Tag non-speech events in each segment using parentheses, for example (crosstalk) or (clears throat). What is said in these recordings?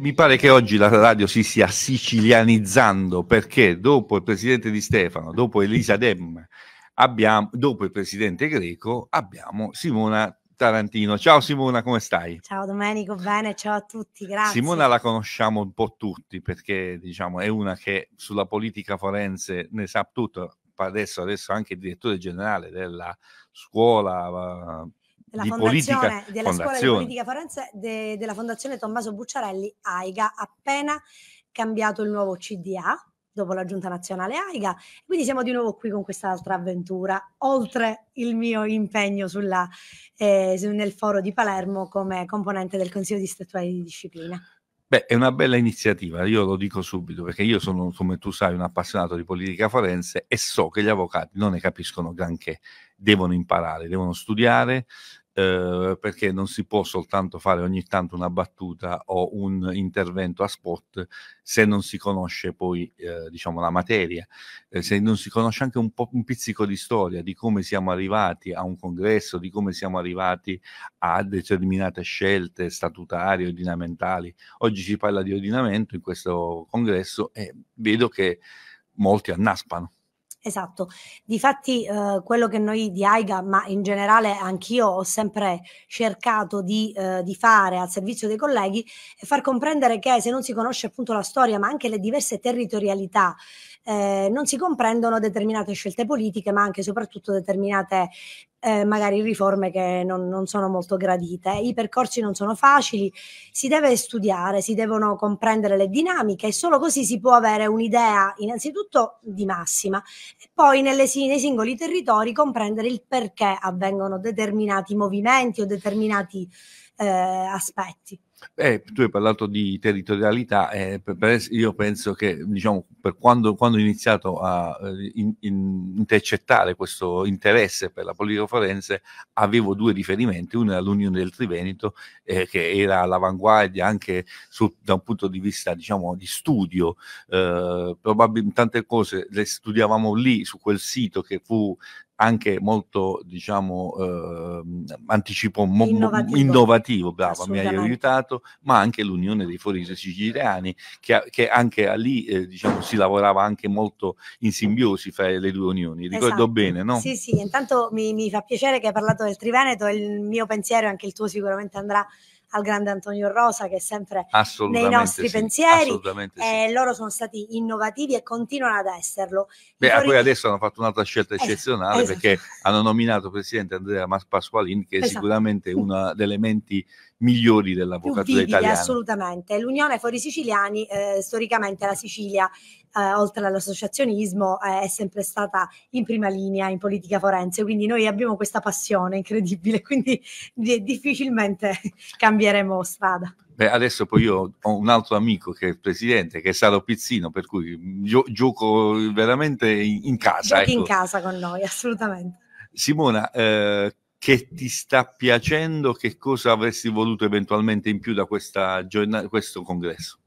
Mi pare che oggi la radio si stia sicilianizzando perché dopo il presidente Di Stefano, dopo Elisa Dem, abbiamo, dopo il presidente greco, abbiamo Simona Tarantino. Ciao Simona, come stai? Ciao Domenico, bene, ciao a tutti, grazie. Simona la conosciamo un po' tutti perché diciamo, è una che sulla politica forense ne sa tutto, adesso, adesso anche direttore generale della scuola della di fondazione, politica, della fondazione. scuola di politica forense de, della fondazione Tommaso Bucciarelli AIGA, appena cambiato il nuovo CDA dopo la giunta nazionale AIGA. Quindi siamo di nuovo qui con quest'altra avventura, oltre il mio impegno sulla, eh, nel foro di Palermo come componente del Consiglio distrettuale di disciplina. Beh, è una bella iniziativa, io lo dico subito, perché io sono, come tu sai, un appassionato di politica forense e so che gli avvocati non ne capiscono granché, devono imparare, devono studiare, eh, perché non si può soltanto fare ogni tanto una battuta o un intervento a spot se non si conosce poi eh, diciamo la materia, eh, se non si conosce anche un, po- un pizzico di storia di come siamo arrivati a un congresso, di come siamo arrivati a determinate scelte statutarie, ordinamentali. Oggi si parla di ordinamento in questo congresso e vedo che molti annaspano. Esatto, difatti eh, quello che noi di AIGA, ma in generale anch'io ho sempre cercato di, eh, di, fare al servizio dei colleghi è far comprendere che se non si conosce appunto la storia, ma anche le diverse territorialità, eh, non si comprendono determinate scelte politiche, ma anche e soprattutto determinate eh, magari riforme che non, non, sono molto gradite. I percorsi non sono facili, si deve studiare, si devono comprendere le dinamiche e solo così si può avere un'idea innanzitutto di massima e poi nelle, nei singoli territori comprendere il perché avvengono determinati movimenti o determinati eh, aspetti. Eh, tu hai parlato di territorialità, eh, per, per, io penso che diciamo, per quando, quando, ho iniziato a eh, in, in, intercettare questo interesse per la politica forense avevo due riferimenti, uno era l'Unione del Triveneto eh, che era all'avanguardia anche su, da un punto di vista diciamo, di studio, eh, probabilmente tante cose le studiavamo lì su quel sito che fu anche molto diciamo eh, anticipo mo- innovativo, innovativo brava, mi hai aiutato, ma anche l'Unione dei Foresi Siciliani che, che anche lì eh, diciamo, si lavorava anche molto in simbiosi fra le due unioni, ricordo esatto. bene, no? Sì, sì, intanto mi, mi fa piacere che hai parlato del Triveneto, il mio pensiero e anche il tuo sicuramente andrà al grande Antonio Rosa che è sempre nei nostri sì, pensieri e sì. loro sono stati innovativi e continuano ad esserlo. Beh, Fori... poi adesso hanno fatto un'altra scelta eccezionale esatto. perché hanno nominato presidente Andrea Pasqualin che è esatto. sicuramente mm. uno degli elementi migliori dell'avvocatura vivide, italiana. Assolutamente. L'Unione fuori Siciliani, eh, storicamente la Sicilia eh, oltre all'associazionismo, eh, è sempre stata in prima linea in politica forense, quindi noi abbiamo questa passione incredibile, (laughs) quindi difficilmente (laughs) cambieremo strada. Beh, adesso poi io ho un altro amico che è il presidente, che è Saro Pizzino, per cui gio- gioco veramente in, in casa. Giochi ecco. in casa con noi, assolutamente. Simona, eh, che ti sta piacendo? Che cosa avresti voluto eventualmente in più da questa giornata, questo congresso?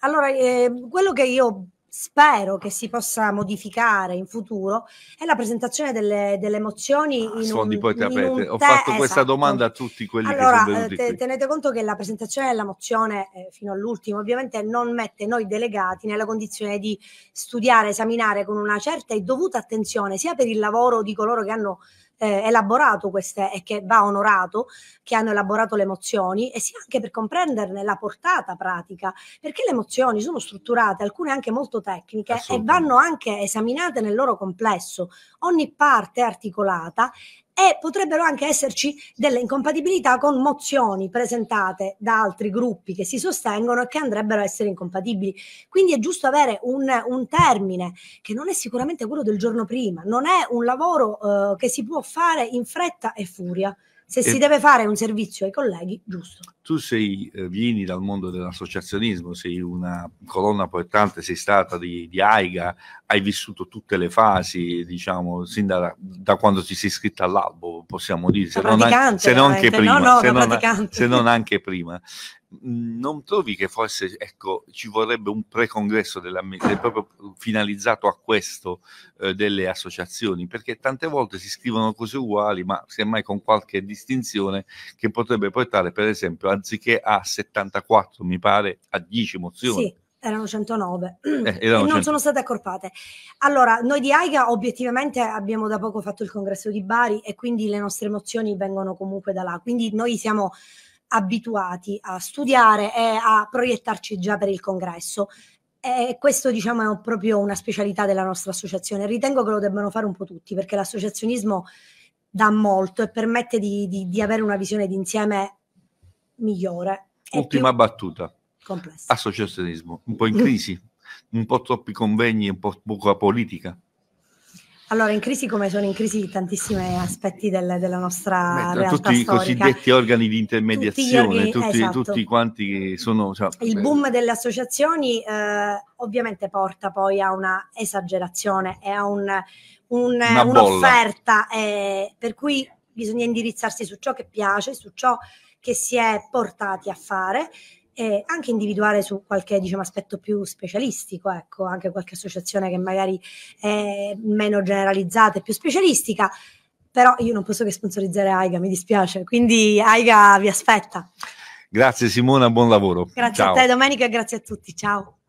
Allora, eh, quello che io spero che si possa modificare in futuro è la presentazione delle, delle mozioni ah, in, un, di in un te- ho fatto questa esatto. domanda a tutti quelli allora, che sono venuti te- tenete conto che la presentazione della mozione eh, fino all'ultimo ovviamente non mette noi delegati nella condizione di studiare, esaminare con una certa e dovuta attenzione sia per il lavoro di coloro che hanno eh, elaborato queste e che va onorato, che hanno elaborato le emozioni e sia anche per comprenderne la portata pratica, perché le emozioni sono strutturate, alcune anche molto tecniche e vanno anche esaminate nel loro complesso. Ogni parte articolata e potrebbero anche esserci delle incompatibilità con mozioni presentate da altri gruppi che si sostengono e che andrebbero a essere incompatibili. Quindi è giusto avere un, un termine che non è sicuramente quello del giorno prima, non è un lavoro eh, che si può fare in fretta e furia se e si deve fare un servizio ai colleghi, giusto. Tu sei, eh, vieni dal mondo dell'associazionismo, sei una colonna portante, sei stata di, di, AIGA, hai vissuto tutte le fasi, diciamo, sin da, da quando ti sei iscritta all'albo, possiamo dire, se non, anche, se non anche prima. No, no, se, non, se non anche prima non trovi che forse ecco, ci vorrebbe un precongresso proprio finalizzato a questo eh, delle associazioni? Perché tante volte si scrivono cose uguali, ma semmai con qualche distinzione che potrebbe portare, per esempio, anziché a 74, mi pare, a 10 mozioni. Sì erano 109 (clears throat) eh, erano e non 100. sono state accorpate. Allora, noi di AIGA obiettivamente abbiamo da poco fatto il congresso di Bari e quindi le nostre emozioni vengono comunque da là. Quindi noi siamo abituati a studiare e a proiettarci già per il congresso. E questo diciamo è proprio una specialità della nostra associazione. Ritengo che lo debbano fare un po' tutti perché l'associazionismo dà molto e permette di, di, di avere una visione d'insieme migliore. Ultima battuta. Complessa. Associazionismo, un po' in crisi, un po' troppi convegni, un po' poca politica. Allora, in crisi come sono in crisi tantissimi aspetti del, della nostra Beh, realtà Tutti storica. i cosiddetti organi di intermediazione, tutti, organi, tutti, esatto. tutti quanti sono... Cioè, Il beh. boom delle associazioni eh, ovviamente porta poi a una esagerazione e a un, un, un'offerta, eh, per cui bisogna indirizzarsi su ciò che piace, su ciò che si è portati a fare e anche individuare su qualche diciamo, aspetto più specialistico, ecco, anche qualche associazione che magari è meno generalizzata e più specialistica però io non posso che sponsorizzare AIGA, mi dispiace, quindi AIGA vi aspetta. Grazie Simona, buon lavoro. Grazie ciao. a te Domenica e grazie a tutti, ciao.